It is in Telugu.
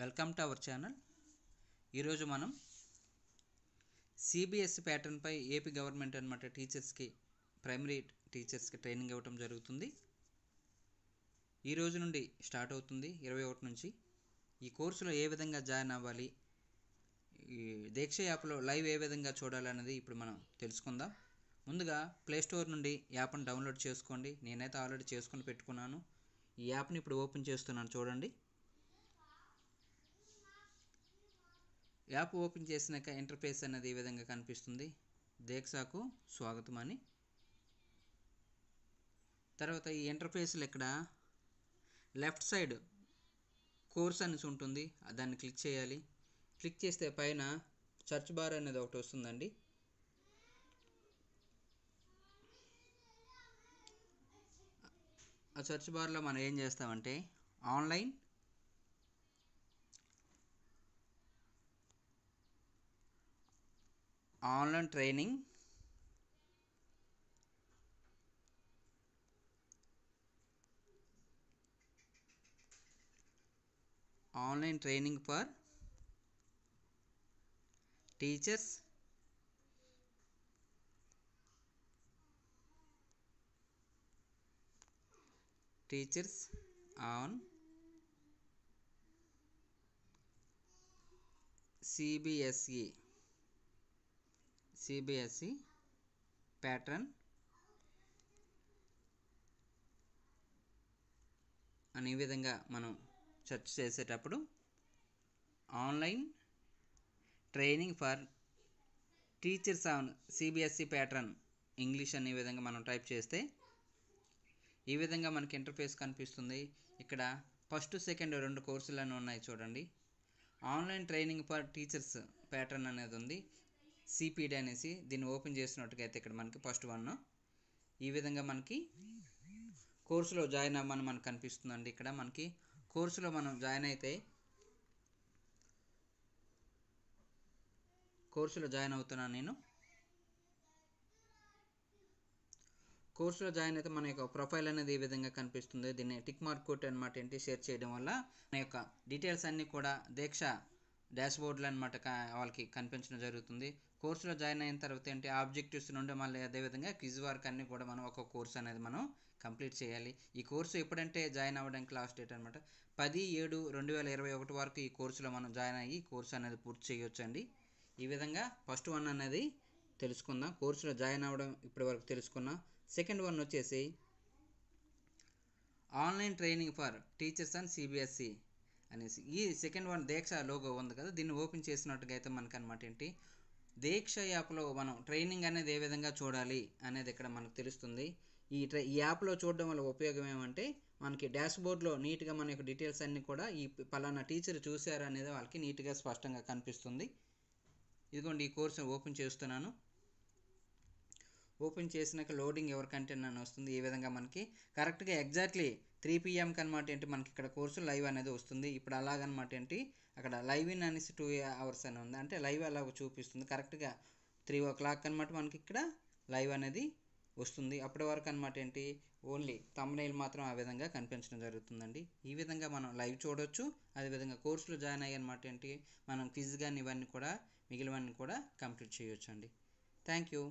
వెల్కమ్ టు అవర్ ఛానల్ ఈరోజు మనం సిబిఎస్సి ప్యాటర్న్పై ఏపీ గవర్నమెంట్ అనమాట టీచర్స్కి ప్రైమరీ టీచర్స్కి ట్రైనింగ్ ఇవ్వటం జరుగుతుంది ఈ రోజు నుండి స్టార్ట్ అవుతుంది ఇరవై ఒకటి నుంచి ఈ కోర్సులో ఏ విధంగా జాయిన్ అవ్వాలి ఈ దీక్ష యాప్లో లైవ్ ఏ విధంగా చూడాలన్నది ఇప్పుడు మనం తెలుసుకుందాం ముందుగా ప్లేస్టోర్ నుండి యాప్ను డౌన్లోడ్ చేసుకోండి నేనైతే ఆల్రెడీ చేసుకొని పెట్టుకున్నాను ఈ యాప్ని ఇప్పుడు ఓపెన్ చేస్తున్నాను చూడండి యాప్ ఓపెన్ చేసినాక ఇంటర్ఫేస్ అనేది ఈ విధంగా కనిపిస్తుంది దీక్షకు స్వాగతం అని తర్వాత ఈ ఇంటర్ఫేస్లు ఇక్కడ లెఫ్ట్ సైడ్ కోర్స్ అనేసి ఉంటుంది దాన్ని క్లిక్ చేయాలి క్లిక్ చేస్తే పైన సర్చ్ బార్ అనేది ఒకటి వస్తుందండి ఆ సర్చ్ బార్లో మనం ఏం చేస్తామంటే online online training online training for teachers teachers on CBSE CBSE pattern అనే విధంగా మనం సెర్చ్ చేసేటప్పుడు online training for teachers on CBSE pattern English అనే విధంగా మనం టైప్ చేస్తే ఈ విధంగా మనకి ఇంటర్ఫేస్ కనిపిస్తుంది ఇక్కడ ఫస్ట్ సెకండ్ రెండు కోర్సులను ఉన్నాయి చూడండి online training for teachers pattern అనేది ఉంది సిపిడి అనేసి దీన్ని ఓపెన్ చేసినట్టుగా ఇక్కడ మనకి ఫస్ట్ వన్ ఈ విధంగా మనకి కోర్సులో జాయిన్ అవ్వమని మనకు కనిపిస్తుందండి ఇక్కడ మనకి కోర్సులో మనం జాయిన్ అయితే కోర్సులో జాయిన్ అవుతున్నాను నేను కోర్సులో జాయిన్ అయితే మన యొక్క ప్రొఫైల్ అనేది ఈ విధంగా కనిపిస్తుంది దీన్ని టిక్ మార్క్ కొట్టి అనమాట ఏంటి షేర్ చేయడం వల్ల మన యొక్క డీటెయిల్స్ అన్నీ కూడా దీక్ష బోర్డులు అనమాట వాళ్ళకి కనిపించడం జరుగుతుంది కోర్సులో జాయిన్ అయిన తర్వాత ఏంటి ఆబ్జెక్టివ్స్ నుండి మళ్ళీ అదేవిధంగా క్విజ్ వర్క్ అన్నీ కూడా మనం ఒక కోర్స్ అనేది మనం కంప్లీట్ చేయాలి ఈ కోర్సు ఎప్పుడంటే జాయిన్ అవ్వడానికి లాస్ట్ డేట్ అనమాట పది ఏడు రెండు వేల ఇరవై ఒకటి వరకు ఈ కోర్సులో మనం జాయిన్ అయ్యి కోర్సు అనేది పూర్తి అండి ఈ విధంగా ఫస్ట్ వన్ అనేది తెలుసుకుందాం కోర్సులో జాయిన్ అవ్వడం ఇప్పటి వరకు తెలుసుకున్నాం సెకండ్ వన్ వచ్చేసి online training for teachers and CBSE అనేసి ఈ సెకండ్ వన్ దీక్ష లోగో ఉంది కదా దీన్ని ఓపెన్ చేసినట్టుగా అయితే మనకు అనమాట ఏంటి దీక్ష యాప్లో మనం ట్రైనింగ్ అనేది ఏ విధంగా చూడాలి అనేది ఇక్కడ మనకు తెలుస్తుంది ఈ ట్రై ఈ యాప్లో చూడడం వల్ల ఉపయోగం ఏమంటే మనకి బోర్డ్లో నీట్గా మన యొక్క డీటెయిల్స్ అన్నీ కూడా ఈ పలానా టీచర్ చూశారు అనేది వాళ్ళకి నీట్గా స్పష్టంగా కనిపిస్తుంది ఇదిగోండి ఈ కోర్సు ఓపెన్ చేస్తున్నాను ఓపెన్ చేసినాక లోడింగ్ ఎవరికంటే నన్ను వస్తుంది ఈ విధంగా మనకి కరెక్ట్గా ఎగ్జాక్ట్లీ త్రీ పిఎంకి అనమాట ఏంటి మనకి ఇక్కడ కోర్సు లైవ్ అనేది వస్తుంది ఇప్పుడు అలాగనమాట ఏంటి అక్కడ లైవ్ ఇన్ అనేసి టూ అవర్స్ అని ఉంది అంటే లైవ్ అలా చూపిస్తుంది కరెక్ట్గా త్రీ ఓ క్లాక్ అనమాట మనకి ఇక్కడ లైవ్ అనేది వస్తుంది అప్పటి వరకు అనమాట ఏంటి ఓన్లీ తమ్నైల్ మాత్రం ఆ విధంగా కనిపించడం జరుగుతుందండి ఈ విధంగా మనం లైవ్ చూడవచ్చు అదేవిధంగా కోర్సులు జాయిన్ అయ్యి అనమాట ఏంటి మనం క్విజ్ కానీ ఇవన్నీ కూడా మిగిలివన్నీ కూడా కంప్లీట్ చేయొచ్చు అండి థ్యాంక్ యూ